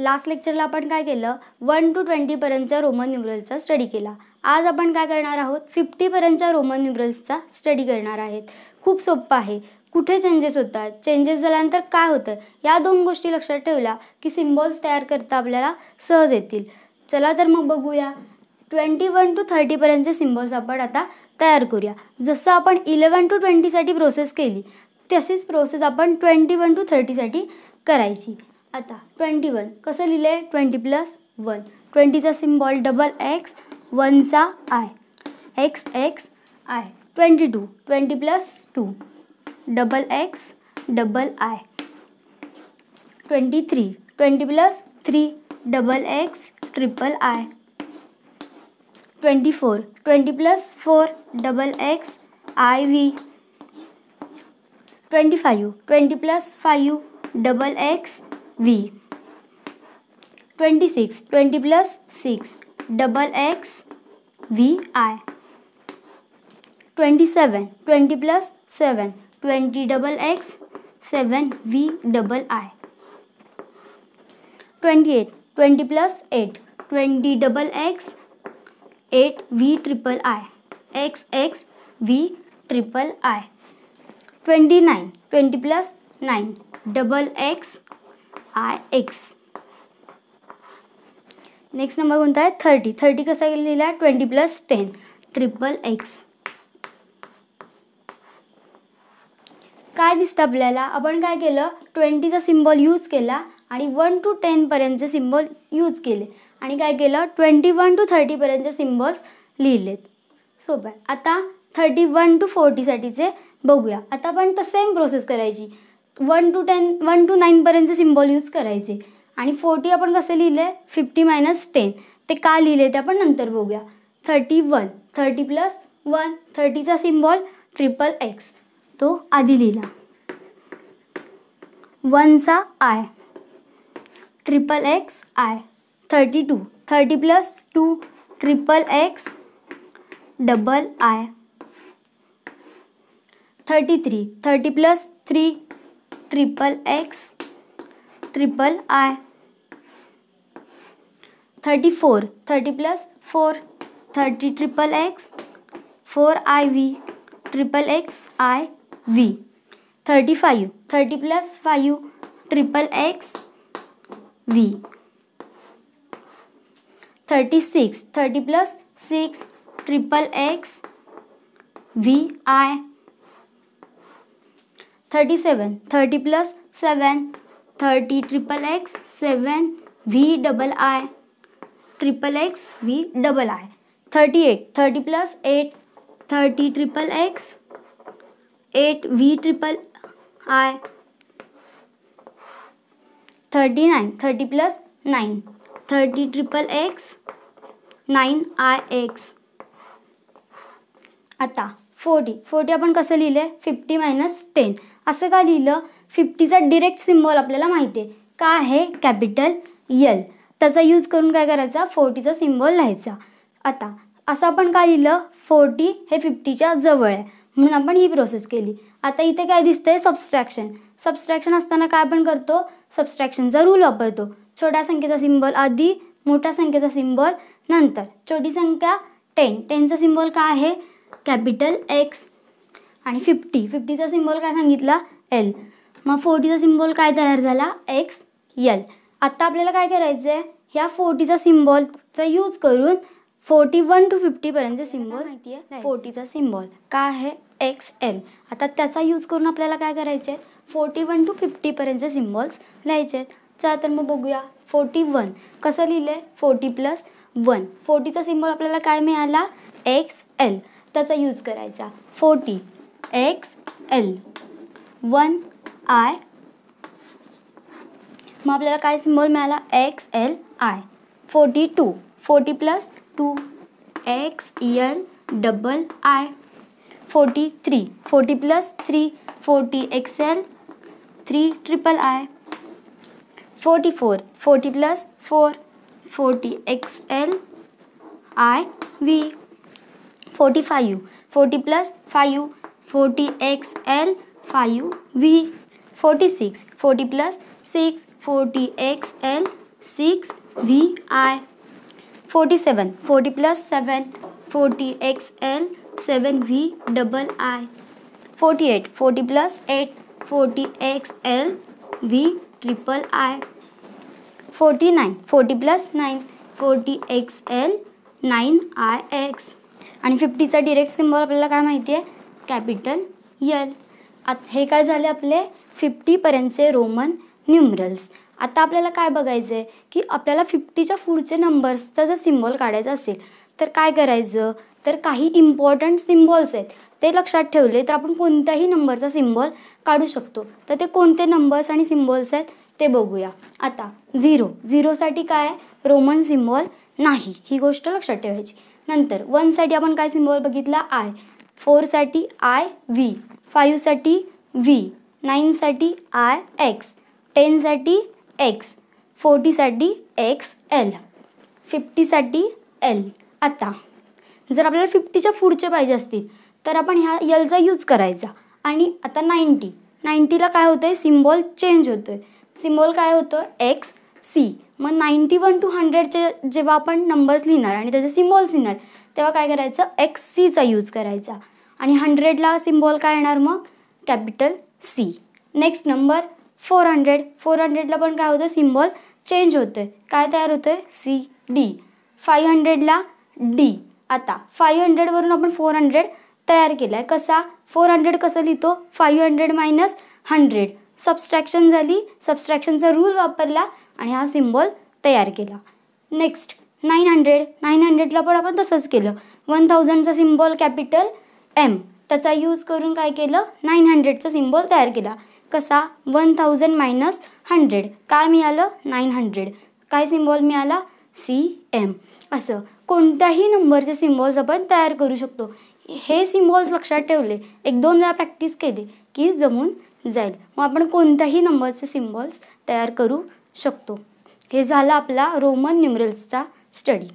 last लेक्चरला आपण काय केलं वन टू ट्वेंटीपर्यंतच्या रोमन न्यूमरल्सचा स्टडी केला आज आपण काय करणार आहोत फिफ्टीपर्यंतच्या रोमन न्यूमरल्सचा स्टडी करणार आहेत खूप सोपं आहे कुठे चेंजेस होतात चेंजेस झाल्यानंतर काय होतं या दोन गोष्टी लक्षात ठेवल्या की सिम्बॉल्स तयार करता आपल्याला सहज येतील चला तर मग बघूया ट्वेंटी वन टू थर्टीपर्यंतचे सिम्बॉल्स आपण आता तयार करूया जसं आपण इलेवन टू ट्वेंटीसाठी प्रोसेस केली तशीच प्रोसेस आपण ट्वेंटी वन टू थर्टीसाठी करायची आता ट्वेंटी वन कसं लिहिलं आहे ट्वेंटी प्लस वन ट्वेंटीचा सिम्बॉल डबल एक्स वनचा I X X I twenty two twenty plus two double X double I twenty three twenty plus three double X triple I twenty four twenty plus four double X I V twenty five twenty plus five double X V twenty six twenty plus six double X V I twenty seven twenty plus seven twenty double X seven V double I twenty eight twenty plus eight twenty double X eight V triple I X X V triple I twenty nine twenty plus nine double X I X next number कोणता आहे thirty thirty कसा लिहिला twenty plus ten triple X काय दिसतं आपल्याला आपण काय केलं ट्वेंटीचा सिम्बॉल यूज केला आणि वन टू टेनपर्यंतचे सिम्बॉल यूज केले आणि काय केलं ट्वेंटी वन टू थर्टीपर्यंतचे सिम्बॉल्स लिहिलेत सोपं आता थर्टी वन टू फोर्टीसाठीचे बघूया आता आपण तर सेम प्रोसेस करायची one two ten one two नाईनपर्यंतचे सिम्बॉल यूज करायचे आणि फोर्टी आपण कसं लिहिलं आहे फिफ्टी मायनस टेन ते का लिहिले ते आपण नंतर बघूया thirty one thirty plus one थर्टीचा सिम्बॉल ट्रिपल एक्स तो आधी लिहिला वनचा I triple X I thirty two thirty plus two triple X double I thirty three thirty plus three triple X triple I thirty four thirty plus four thirty triple X four I V triple X I V thirty five thirty plus five triple X V thirty six thirty plus six triple X V I thirty seven thirty plus seven thirty triple X seven V double I triple X V double I thirty eight thirty plus eight thirty triple X eight V triple I thirty nine thirty plus nine thirty triple X nine I X आता forty forty अपन कस लिखे fifty minus ten असं का लिहिलं फिफ्टीचा direct symbol आपल्याला माहिती आहे का आहे कॅपिटल यल त्याचा यूज करून काय करायचा फोर्टीचा सिम्बॉल लिहायचा आता असं आपण का लिहिलं फोर्टी हे फिफ्टीच्या जवळ आहे म्हणून आपण ही प्रोसेस केली आता इथे काय दिसतंय सबस्ट्रॅक्शन सबस्ट्रॅक्शन असताना काय आपण करतो सबस्ट्रॅक्शनचा रूल वापरतो छोट्या संख्येचा सिम्बॉल आधी मोठ्या संख्येचा सिम्बॉल नंतर छोटी संख्या टेन टेनचा सिम्बॉल काय आहे कॅपिटल एक्स आणि फिफ्टी फिफ्टीचा सिम्बॉल काय सांगितला एल मग फोर्टीचा सिम्बॉल काय तयार झाला एक्स एल आत्ता आपल्याला काय करायचं आहे ह्या फोर्टीचा सिम्बॉलचा यूज करून फोर्टी वन टू फिफ्टीपर्यंत सिम्बॉल माहिती आहे फोर्टीचा सिम्बॉल काय आहे एक्स एल आता त्याचा यूज करून आपल्याला काय करायचे आहेत फोर्टी वन टू फिफ्टीपर्यंतचे सिम्बॉल्स लिहायचे आहेत चला तर मग बघूया फोर्टी वन कसं लिहिलं आहे फोर्टी प्लस वन फोर्टीचा सिम्बॉल आपल्याला काय मिळाला एक्स एल त्याचा यूज करायचा forty X L one I मग आपल्याला काय सिम्बॉल मिळाला X L I forty two forty plus two X L double I forty three forty plus three forty X L three triple I forty four forty plus four forty X L I V forty five forty plus five forty X L five V forty six forty plus six forty X L six V I forty seven forty plus seven forty X L seven V double I forty eight forty plus eight forty X L V triple I forty nine forty plus nine forty X L nine I X आणि फिफ्टीचा direct symbol आपल्याला काय माहिती आहे capital L आत हे काय झाले आपले फिफ्टीपर्यंतचे रोमन न्युमरल्स आता आपल्याला काय बघायचं आहे की आपल्याला फिफ्टीच्या पुढचे नंबर्सचा जर सिम्बॉल काढायचा असेल तर काय करायचं तर काही इम्पॉर्टंट सिम्बॉल्स आहेत ते लक्षात ठेवले तर आपण कोणत्याही नंबरचा सिम्बॉल काढू शकतो तर ते कोणते नंबर्स आणि सिम्बॉल्स आहेत ते बघूया आता झिरो झिरोसाठी काय रोमन सिम्बॉल नाही ही गोष्ट लक्षात ठेवायची नंतर वनसाठी आपण काय सिम्बॉल बघितला आय फोरसाठी आय व्ही फाईव्हसाठी व्ही नाईनसाठी आय एक्स टेनसाठी एक्स फोर्टीसाठी एक्स एल फिफ्टीसाठी एल आता जर आपल्याला फिफ्टीच्या पुढचे पाहिजे असतील तर आपण ह्या यलचा यूज करायचा आणि आता नाईन्टी नाईंटीला काय होतं आहे सिम्बॉल चेंज होतो आहे सिम्बॉल काय होतं एक्स सी मग नाईंटी वन टू हंड्रेडचे जेव्हा आपण नंबर्स लिहिणार आणि त्याचे सिम्बॉल्स लिहिणार तेव्हा काय करायचं एक्स सीचा यूज करायचा आणि हंड्रेडला सिम्बॉल काय येणार मग capital C next number four hundred four हंड्रेडला पण काय होतं सिम्बॉल चेंज होतं आहे काय तयार होतं आहे सी डी फाईव्ह हंड्रेडला डी आता फाईव्ह हंड्रेडवरून आपण फोर हंड्रेड तयार केलं आहे कसा फोर हंड्रेड कसं लिहितो five hundred minus hundred subtraction झाली सबस्ट्रॅक्शनचा रूल वापरला आणि हा सिम्बॉल तयार केला नेक्स्ट नाईन हंड्रेड नाईन हंड्रेडला पण आपण तसंच केलं वन थाउजंडचा सिम्बॉल कॅपिटल एम त्याचा यूज करून काय केलं नाईन हंड्रेडचा सिम्बॉल तयार केला कसा वन थाउजंड मायनस हंड्रेड काय मिळालं नाईन हंड्रेड काय सिम्बॉल मिळाला सी एम असं कोणत्याही नंबरचे सिम्बॉल्स आपण तयार करू शकतो हे सिम्बॉल्स लक्षात ठेवले एक दोन वेळा प्रॅक्टिस केली की जमून जाईल मग आपण कोणत्याही नंबरचे सिम्बॉल्स तयार करू शकतो हे झालं आपला रोमन न्युमरल्सचा स्टडी